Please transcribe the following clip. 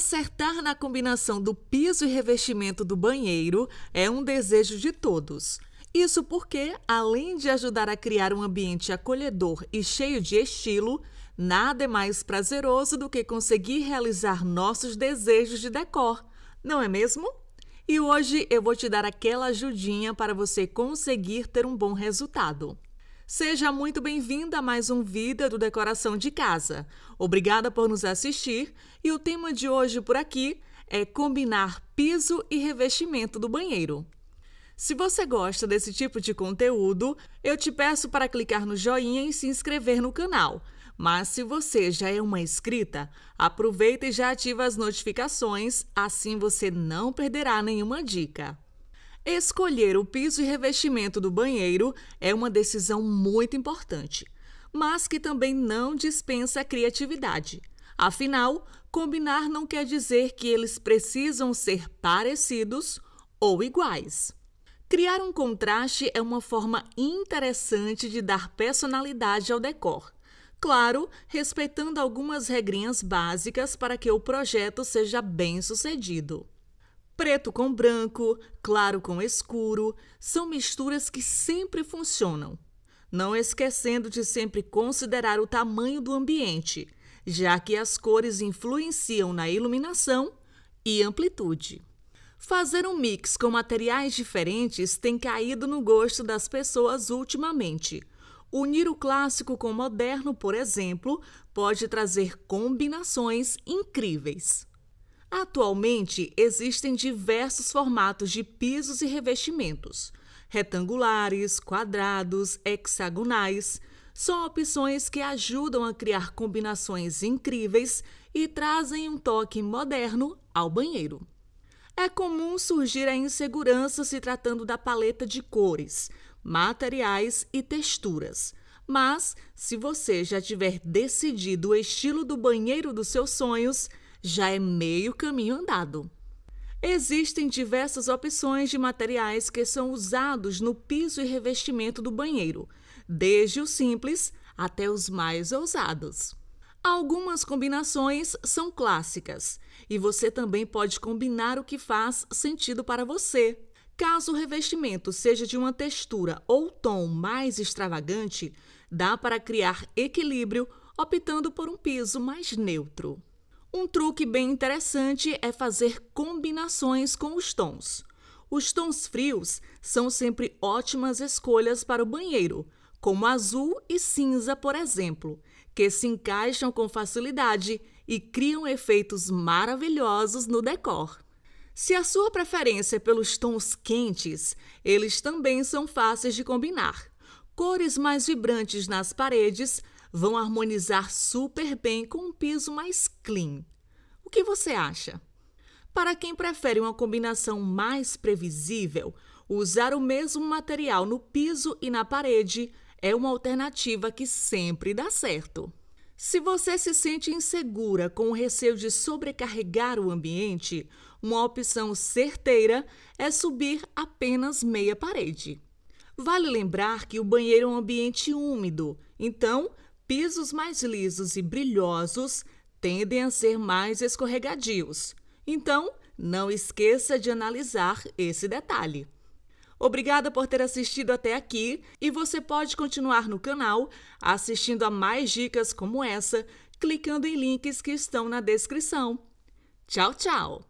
Acertar na combinação do piso e revestimento do banheiro é um desejo de todos. Isso porque, além de ajudar a criar um ambiente acolhedor e cheio de estilo, nada é mais prazeroso do que conseguir realizar nossos desejos de decor, não é mesmo? E hoje eu vou te dar aquela ajudinha para você conseguir ter um bom resultado. Seja muito bem-vinda a mais um Vida do Decoração de Casa. Obrigada por nos assistir e o tema de hoje por aqui é combinar piso e revestimento do banheiro. Se você gosta desse tipo de conteúdo, eu te peço para clicar no joinha e se inscrever no canal. Mas se você já é uma inscrita, aproveita e já ativa as notificações, assim você não perderá nenhuma dica. Escolher o piso e revestimento do banheiro é uma decisão muito importante, mas que também não dispensa a criatividade. Afinal, combinar não quer dizer que eles precisam ser parecidos ou iguais. Criar um contraste é uma forma interessante de dar personalidade ao decor. Claro, respeitando algumas regrinhas básicas para que o projeto seja bem sucedido. Preto com branco, claro com escuro, são misturas que sempre funcionam. Não esquecendo de sempre considerar o tamanho do ambiente, já que as cores influenciam na iluminação e amplitude. Fazer um mix com materiais diferentes tem caído no gosto das pessoas ultimamente. Unir o clássico com o moderno, por exemplo, pode trazer combinações incríveis. Atualmente existem diversos formatos de pisos e revestimentos: retangulares, quadrados, hexagonais. São opções que ajudam a criar combinações incríveis e trazem um toque moderno ao banheiro. É comum surgir a insegurança se tratando da paleta de cores, materiais e texturas. Mas, se você já tiver decidido o estilo do banheiro dos seus sonhos, já é meio caminho andado. Existem diversas opções de materiais que são usados no piso e revestimento do banheiro, desde os simples até os mais ousados. Algumas combinações são clássicas e você também pode combinar o que faz sentido para você. Caso o revestimento seja de uma textura ou tom mais extravagante, dá para criar equilíbrio optando por um piso mais neutro. Um truque bem interessante é fazer combinações com os tons. Os tons frios são sempre ótimas escolhas para o banheiro, como azul e cinza, por exemplo, que se encaixam com facilidade e criam efeitos maravilhosos no decor. Se a sua preferência é pelos tons quentes, eles também são fáceis de combinar. Cores mais vibrantes nas paredes vão harmonizar super bem com um piso mais clean. O que você acha? Para quem prefere uma combinação mais previsível, usar o mesmo material no piso e na parede é uma alternativa que sempre dá certo. Se você se sente insegura com o receio de sobrecarregar o ambiente, uma opção certeira é subir apenas meia parede. Vale lembrar que o banheiro é um ambiente úmido, então Pisos mais lisos e brilhosos tendem a ser mais escorregadios. Então, não esqueça de analisar esse detalhe. Obrigada por ter assistido até aqui e você pode continuar no canal assistindo a mais dicas como essa, clicando em links que estão na descrição. Tchau, tchau!